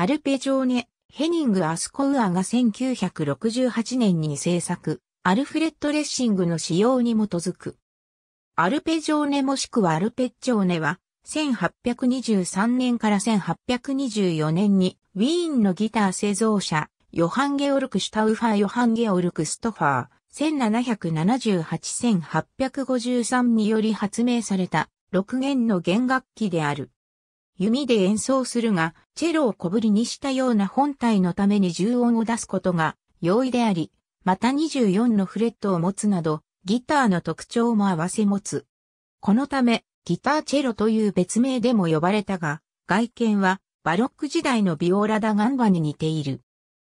アルペジョーネ、ヘニング・アスコウアが1968年に制作、アルフレッド・レッシングの使用に基づく。アルペジョーネもしくはアルペッジョーネは、1823年から1824年に、ウィーンのギター製造者、ヨハン・ゲオルク・シュタウファー・ヨハン・ゲオルク・ストファー、1778-1853により発明された、6弦の弦楽器である。弓で演奏するが、チェロを小ぶりにしたような本体のために重音を出すことが容易であり、また24のフレットを持つなど、ギターの特徴も合わせ持つ。このため、ギターチェロという別名でも呼ばれたが、外見はバロック時代のビオラダガンバに似ている。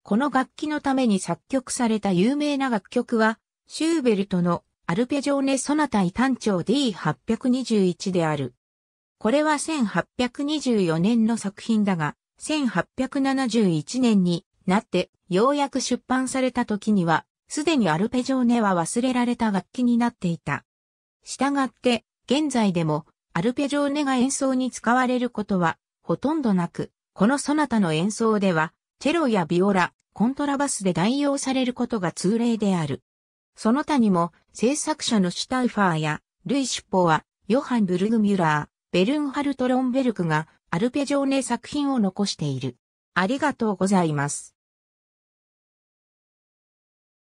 この楽器のために作曲された有名な楽曲は、シューベルトのアルペジョーネ・ソナタイタンチョー D821 である。これは1824年の作品だが、1871年になってようやく出版された時には、すでにアルペジョーネは忘れられた楽器になっていた。従って、現在でもアルペジョーネが演奏に使われることはほとんどなく、このソナタの演奏では、チェロやビオラ、コントラバスで代用されることが通例である。その他にも、制作者のシュタウファーや、ルイ・シュポア、ヨハン・ブルグミュラー、ベルンハルト・ロンベルクがアルペジョーネ作品を残している。ありがとうございます。